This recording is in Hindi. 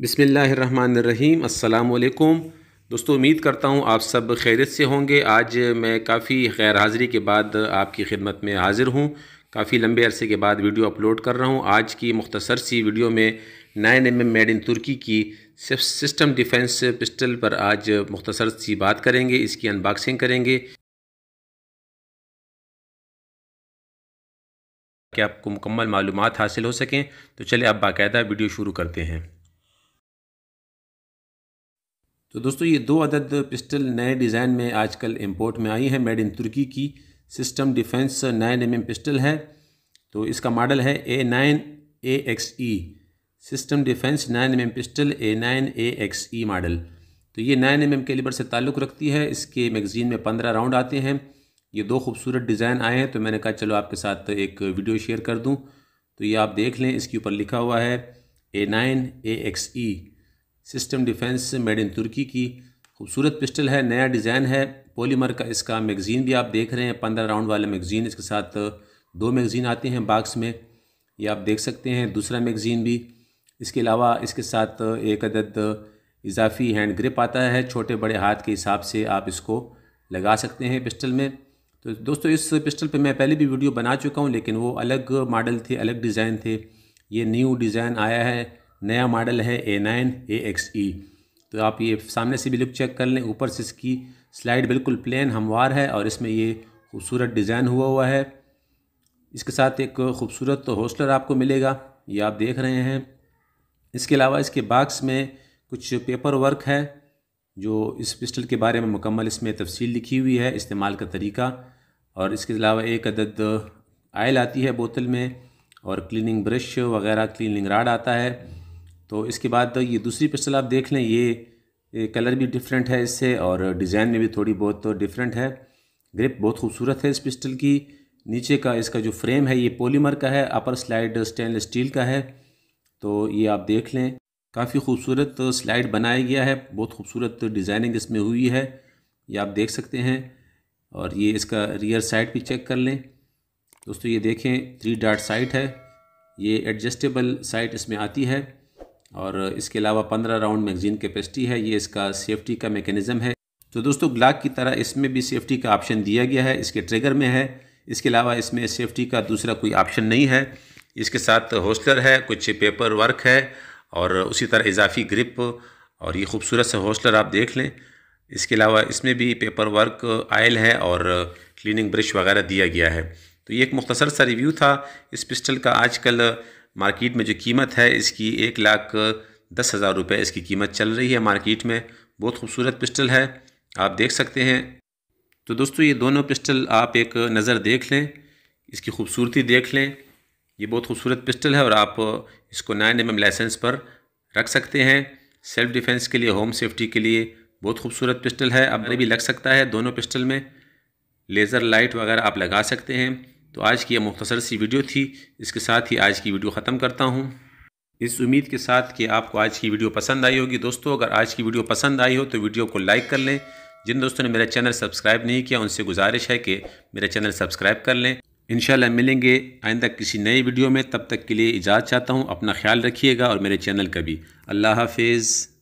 बिसमीम् अल्लाम दोस्तों उम्मीद करता हूँ आप सब खैरियत से होंगे आज मैं काफ़ी गैर हाज़िरी के बाद आपकी खिदमत में हाज़िर हूँ काफ़ी लंबे अरसे के बाद वीडियो अपलोड कर रहा हूँ आज की मुख्तसर सी वीडियो में nine M M made in Turkey की सिस्टम डिफेंस पिस्टल पर आज मुख्तसर सी बात करेंगे इसकी अनबॉक्सिंग करेंगे कि आपको मुकम्मल मालूम हासिल हो सकें तो चले आप बाकायदा वीडियो शुरू करते हैं तो दोस्तों ये दो अदद पिस्टल नए डिज़ाइन में आजकल इंपोर्ट में आई है मेड इन तुर्की की system defence nine M pistol है तो इसका मॉडल है A nine A X E system defence nine M pistol A nine A X E model तो ये नाइन एम एम कैलिबर से ताल्लुक़ रखती है इसके मैगज़ीन में पंद्रह राउंड आते हैं ये दो खूबसूरत डिज़ाइन आए हैं तो मैंने कहा चलो आपके साथ एक वीडियो शेयर कर दूँ तो ये आप देख लें इसके ऊपर लिखा हुआ है A nine A X E system defence made in Turkey की खूबसूरत पिस्टल है नया डिज़ाइन है पोलीमर का इसका मैगज़ीन भी आप देख रहे हैं पंद्रह राउंड वाला मैगज़ीन इसके साथ दो मैगज़ीन आते हैं बाक्स में ये आप देख सकते हैं दूसरा मैगज़ीन भी इसके अलावा इसके साथ एक अदद इजाफी हैंड ग्रिप आता है छोटे बड़े हाथ के हिसाब से आप इसको लगा सकते हैं पिस्टल में तो दोस्तों इस पिस्टल पे मैं पहले भी वीडियो बना चुका हूँ लेकिन वो अलग मॉडल थे अलग डिज़ाइन थे ये न्यू डिज़ाइन आया है नया मॉडल है ए नाइन ए एक्स ई तो आप ये सामने से भी लुक चेक कर लें ऊपर से इसकी स्लाइड बिल्कुल प्लेन हमवार है और इसमें ये खूबसूरत डिज़ाइन हुआ हुआ है इसके साथ एक खूबसूरत तो होस्टलर आपको मिलेगा ये आप देख रहे हैं इसके अलावा इसके बाक्स में कुछ पेपर वर्क है जो इस पिस्टल के बारे में मुकम्मल इसमें तफसील लिखी हुई है इस्तेमाल का तरीका और इसके अलावा एक अदद आयल आती है बोतल में और क्लीनिंग ब्रश वगैरह क्लीनिंग राड आता है तो इसके बाद तो ये दूसरी पिस्टल आप देख लें ये कलर भी डिफरेंट है इससे और डिज़ाइन में भी थोड़ी बहुत तो डिफरेंट है ग्रिप बहुत खूबसूरत है इस पिस्टल की नीचे का इसका जो फ्रेम है ये पॉलीमर का है अपर स्लाइड स्टेनलेस स्टील का है तो ये आप देख लें काफ़ी खूबसूरत स्लाइड बनाया गया है बहुत खूबसूरत डिज़ाइनिंग इसमें हुई है ये आप देख सकते हैं और ये इसका रियर साइड भी चेक कर लें दोस्तों ये देखें थ्री डार्ट साइट है ये एडजस्टेबल साइट इसमें आती है और इसके अलावा पंद्रह राउंड मैगजीन कैपेसिटी है ये इसका सेफ्टी का मेकेनिज़म है तो दोस्तों ग्लाक की तरह इसमें भी सेफ्टी का ऑप्शन दिया गया है इसके ट्रिगर में है इसके अलावा इसमें सेफ्टी का दूसरा कोई ऑप्शन नहीं है इसके साथ होस्टलर है कुछ पेपर वर्क है और उसी तरह इजाफी ग्रिप और ये खूबसूरत सा होस्टलर आप देख लें इसके अलावा इसमें भी पेपर वर्क आयल है और क्लीनिंग ब्रश वगैरह दिया गया है तो ये एक मुख्तसर सा रिव्यू था इस पिस्टल का आजकल मार्केट में जो कीमत है इसकी एक लाख दस हज़ार रुपये इसकी कीमत चल रही है मार्केट में बहुत खूबसूरत पिस्टल है आप देख सकते हैं तो दोस्तों ये दोनों पिस्टल आप एक नज़र देख लें इसकी खूबसूरती देख लें ये बहुत खूबसूरत पिस्टल है और आप इसको नाइन एम लाइसेंस पर रख सकते हैं सेल्फ डिफेंस के लिए होम सेफ्टी के लिए बहुत खूबसूरत पिस्टल है अब भी लग सकता है दोनों पिस्टल में लेज़र लाइट वगैरह आप लगा सकते हैं तो आज की यह मुख्तसर सी वीडियो थी इसके साथ ही आज की वीडियो ख़त्म करता हूँ इस उम्मीद के साथ कि आपको आज की वीडियो पसंद आई होगी दोस्तों अगर आज की वीडियो पसंद आई हो तो वीडियो को लाइक कर लें जिन दोस्तों ने मेरा चैनल सब्सक्राइब नहीं किया उनसे गुजारिश है कि मेरा चैनल सब्सक्राइब कर लें इन मिलेंगे आइंदा किसी नई वीडियो में तब तक के लिए इजाज़त चाहता हूँ अपना ख्याल रखिएगा और मेरे चैनल का भी अल्लाह हाफिज़